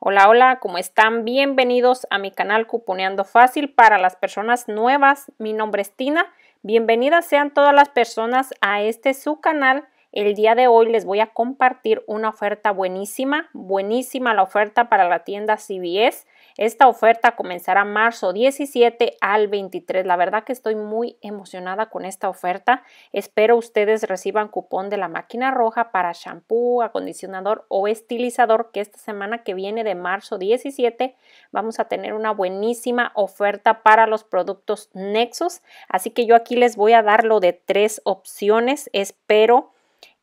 Hola, hola, ¿cómo están? Bienvenidos a mi canal Cuponeando Fácil para las personas nuevas. Mi nombre es Tina. Bienvenidas sean todas las personas a este su canal el día de hoy les voy a compartir una oferta buenísima, buenísima la oferta para la tienda CBS. Esta oferta comenzará marzo 17 al 23. La verdad que estoy muy emocionada con esta oferta. Espero ustedes reciban cupón de la máquina roja para shampoo, acondicionador o estilizador que esta semana que viene de marzo 17 vamos a tener una buenísima oferta para los productos Nexus. Así que yo aquí les voy a dar lo de tres opciones. Espero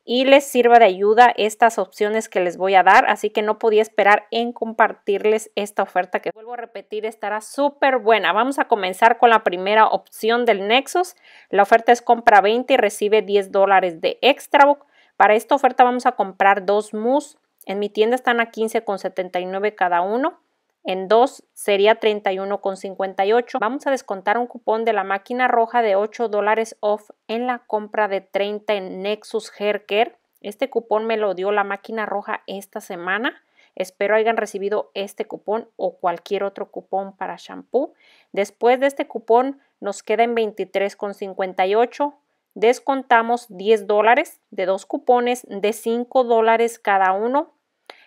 y les sirva de ayuda estas opciones que les voy a dar. Así que no podía esperar en compartirles esta oferta que vuelvo a repetir estará súper buena. Vamos a comenzar con la primera opción del Nexus. La oferta es compra 20 y recibe 10 dólares de extra. Para esta oferta vamos a comprar dos mus. En mi tienda están a 15,79 cada uno en 2 sería 31,58. Vamos a descontar un cupón de la máquina roja de 8 dólares off en la compra de 30 en Nexus Herker. Este cupón me lo dio la máquina roja esta semana. Espero hayan recibido este cupón o cualquier otro cupón para shampoo. Después de este cupón nos queda en 23,58. Descontamos 10 dólares de dos cupones de 5 dólares cada uno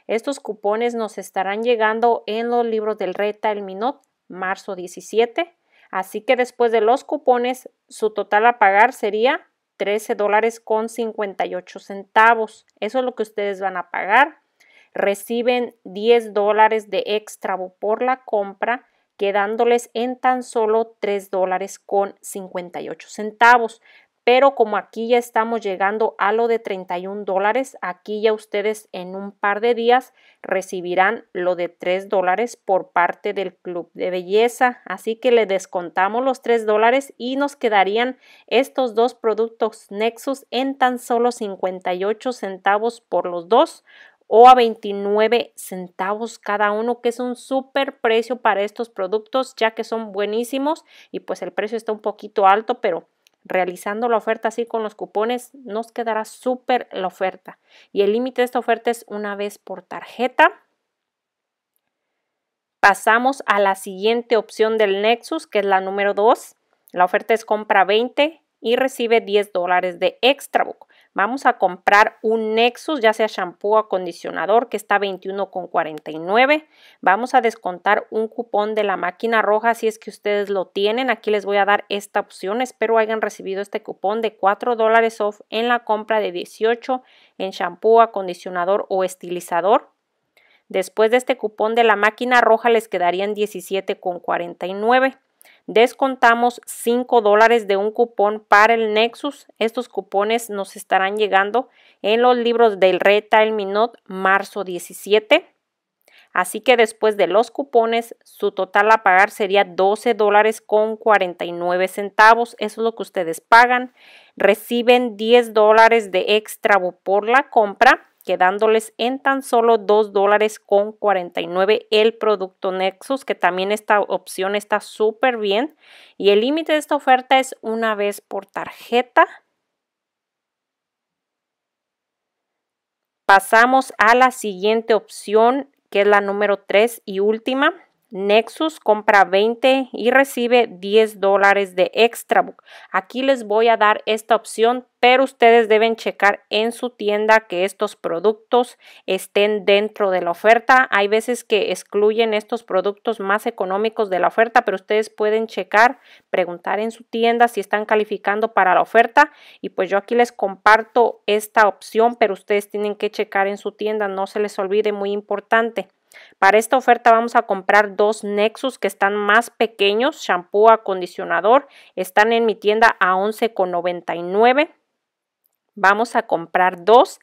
estos cupones nos estarán llegando en los libros del Reta El Minot, marzo 17. Así que después de los cupones, su total a pagar sería 13 dólares con 58 centavos. Eso es lo que ustedes van a pagar. Reciben 10 dólares de extra por la compra, quedándoles en tan solo $3.58. dólares con 58 centavos pero como aquí ya estamos llegando a lo de 31 dólares, aquí ya ustedes en un par de días recibirán lo de 3 dólares por parte del club de belleza. Así que le descontamos los 3 dólares y nos quedarían estos dos productos Nexus en tan solo 58 centavos por los dos o a 29 centavos cada uno, que es un súper precio para estos productos, ya que son buenísimos y pues el precio está un poquito alto, pero Realizando la oferta así con los cupones nos quedará súper la oferta. Y el límite de esta oferta es una vez por tarjeta. Pasamos a la siguiente opción del Nexus, que es la número 2. La oferta es compra 20 y recibe 10 dólares de extra book Vamos a comprar un Nexus, ya sea shampoo o acondicionador, que está 21,49. Vamos a descontar un cupón de la máquina roja si es que ustedes lo tienen. Aquí les voy a dar esta opción. Espero hayan recibido este cupón de 4 dólares off en la compra de 18 en shampoo, acondicionador o estilizador. Después de este cupón de la máquina roja les quedarían 17,49 descontamos 5 dólares de un cupón para el Nexus. Estos cupones nos estarán llegando en los libros del Retail Minot marzo 17. Así que después de los cupones, su total a pagar sería 12 dólares con 49 centavos. Eso es lo que ustedes pagan. Reciben 10 dólares de extra por la compra quedándoles en tan solo 2 dólares con 49 el producto Nexus, que también esta opción está súper bien. Y el límite de esta oferta es una vez por tarjeta. Pasamos a la siguiente opción, que es la número 3 y última, Nexus compra 20 y recibe 10 dólares de book Aquí les voy a dar esta opción, pero ustedes deben checar en su tienda que estos productos estén dentro de la oferta. Hay veces que excluyen estos productos más económicos de la oferta, pero ustedes pueden checar, preguntar en su tienda si están calificando para la oferta. Y pues yo aquí les comparto esta opción, pero ustedes tienen que checar en su tienda, no se les olvide, muy importante. Para esta oferta vamos a comprar dos Nexus que están más pequeños, shampoo, acondicionador, están en mi tienda a 11,99. Vamos a comprar dos,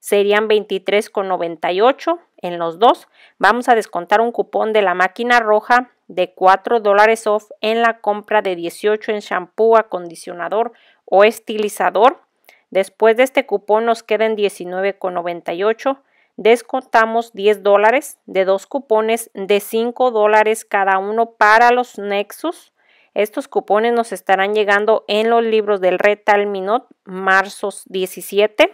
serían 23,98 en los dos. Vamos a descontar un cupón de la máquina roja de 4 dólares off en la compra de 18 en shampoo, acondicionador o estilizador. Después de este cupón nos quedan 19,98 descontamos 10 dólares de dos cupones de 5 dólares cada uno para los Nexus. Estos cupones nos estarán llegando en los libros del Retal Minot, marzo 17.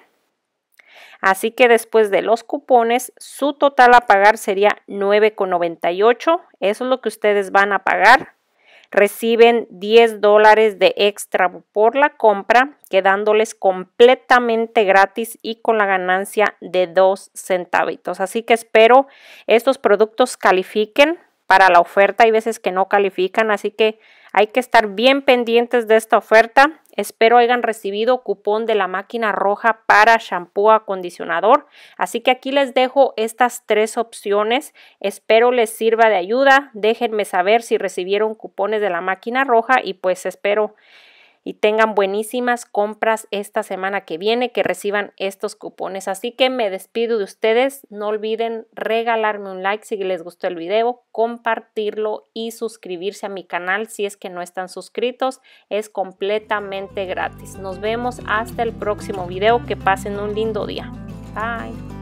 Así que después de los cupones, su total a pagar sería 9,98. Eso es lo que ustedes van a pagar reciben 10 dólares de extra por la compra, quedándoles completamente gratis y con la ganancia de 2 centavitos. Así que espero estos productos califiquen para la oferta. Hay veces que no califican, así que hay que estar bien pendientes de esta oferta. Espero hayan recibido cupón de la máquina roja para shampoo acondicionador. Así que aquí les dejo estas tres opciones. Espero les sirva de ayuda. Déjenme saber si recibieron cupones de la máquina roja y pues espero y tengan buenísimas compras esta semana que viene, que reciban estos cupones. Así que me despido de ustedes. No olviden regalarme un like si les gustó el video, compartirlo y suscribirse a mi canal si es que no están suscritos. Es completamente gratis. Nos vemos hasta el próximo video. Que pasen un lindo día. Bye.